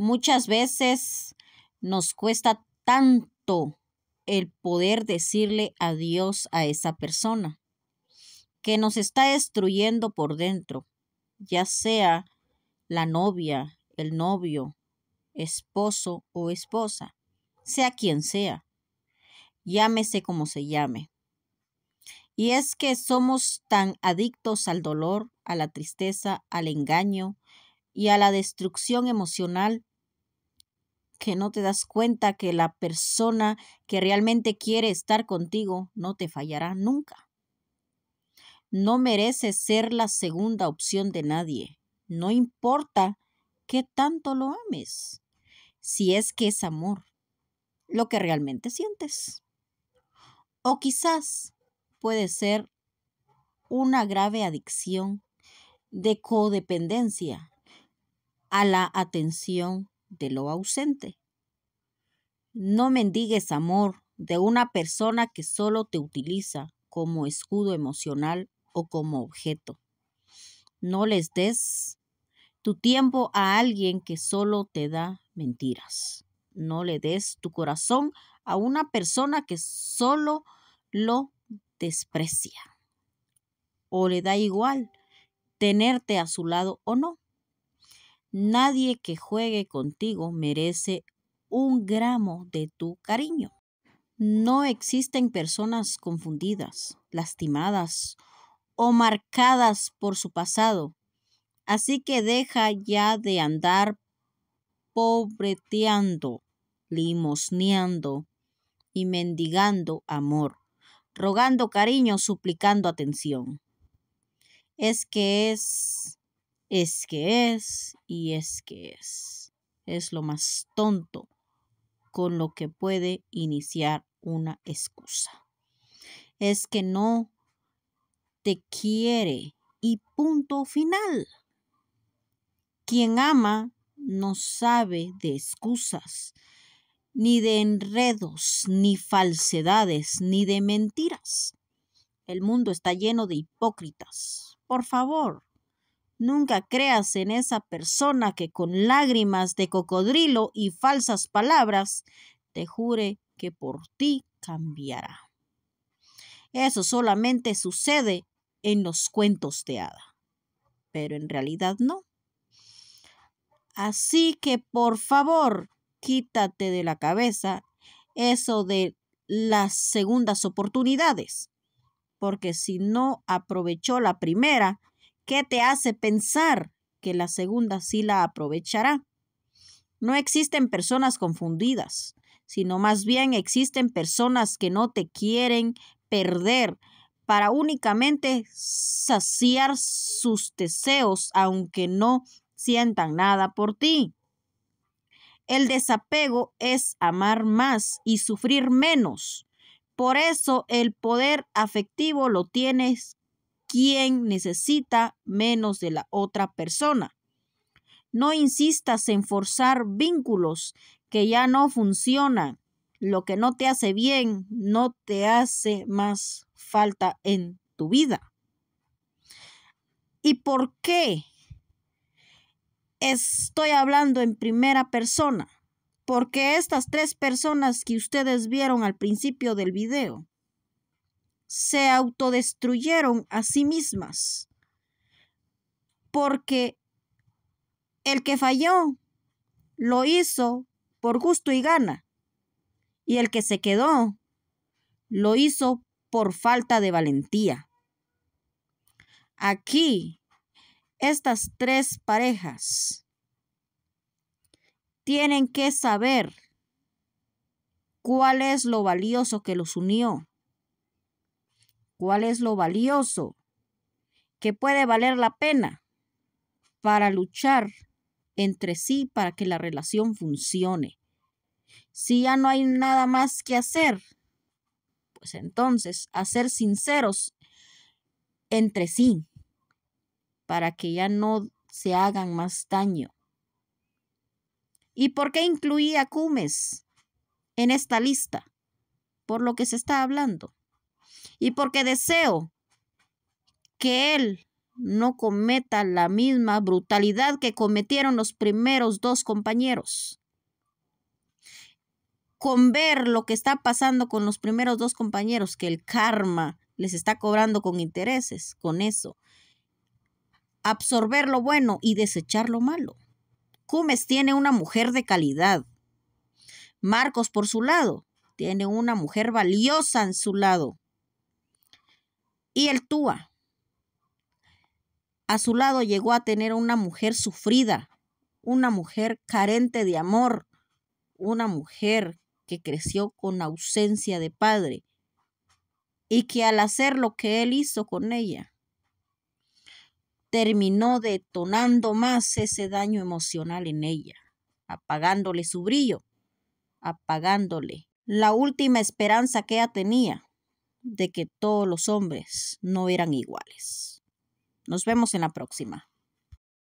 Muchas veces nos cuesta tanto el poder decirle adiós a esa persona que nos está destruyendo por dentro, ya sea la novia, el novio, esposo o esposa, sea quien sea, llámese como se llame. Y es que somos tan adictos al dolor, a la tristeza, al engaño y a la destrucción emocional que no te das cuenta que la persona que realmente quiere estar contigo no te fallará nunca. No mereces ser la segunda opción de nadie, no importa qué tanto lo ames, si es que es amor, lo que realmente sientes. O quizás puede ser una grave adicción de codependencia a la atención de lo ausente. No mendigues amor de una persona que solo te utiliza como escudo emocional o como objeto. No les des tu tiempo a alguien que solo te da mentiras. No le des tu corazón a una persona que solo lo desprecia o le da igual tenerte a su lado o no. Nadie que juegue contigo merece un gramo de tu cariño. No existen personas confundidas, lastimadas o marcadas por su pasado. Así que deja ya de andar pobreteando, limosneando y mendigando amor, rogando cariño, suplicando atención. Es que es es que es y es que es. Es lo más tonto con lo que puede iniciar una excusa. Es que no te quiere y punto final. Quien ama no sabe de excusas, ni de enredos, ni falsedades, ni de mentiras. El mundo está lleno de hipócritas. Por favor, Nunca creas en esa persona que con lágrimas de cocodrilo y falsas palabras te jure que por ti cambiará. Eso solamente sucede en los cuentos de hada, pero en realidad no. Así que por favor, quítate de la cabeza eso de las segundas oportunidades, porque si no aprovechó la primera, ¿Qué te hace pensar que la segunda sí la aprovechará? No existen personas confundidas, sino más bien existen personas que no te quieren perder para únicamente saciar sus deseos aunque no sientan nada por ti. El desapego es amar más y sufrir menos. Por eso el poder afectivo lo tienes ¿Quién necesita menos de la otra persona. No insistas en forzar vínculos que ya no funcionan. Lo que no te hace bien no te hace más falta en tu vida. ¿Y por qué estoy hablando en primera persona? Porque estas tres personas que ustedes vieron al principio del video se autodestruyeron a sí mismas, porque el que falló lo hizo por gusto y gana, y el que se quedó lo hizo por falta de valentía. Aquí, estas tres parejas tienen que saber cuál es lo valioso que los unió cuál es lo valioso que puede valer la pena para luchar entre sí para que la relación funcione. Si ya no hay nada más que hacer, pues entonces a ser sinceros entre sí para que ya no se hagan más daño. ¿Y por qué incluí a Cumes en esta lista? Por lo que se está hablando y porque deseo que él no cometa la misma brutalidad que cometieron los primeros dos compañeros. Con ver lo que está pasando con los primeros dos compañeros, que el karma les está cobrando con intereses, con eso. Absorber lo bueno y desechar lo malo. Cumes tiene una mujer de calidad. Marcos, por su lado, tiene una mujer valiosa en su lado y el Túa. A su lado llegó a tener una mujer sufrida, una mujer carente de amor, una mujer que creció con ausencia de padre y que al hacer lo que él hizo con ella, terminó detonando más ese daño emocional en ella, apagándole su brillo, apagándole la última esperanza que ella tenía de que todos los hombres no eran iguales. Nos vemos en la próxima.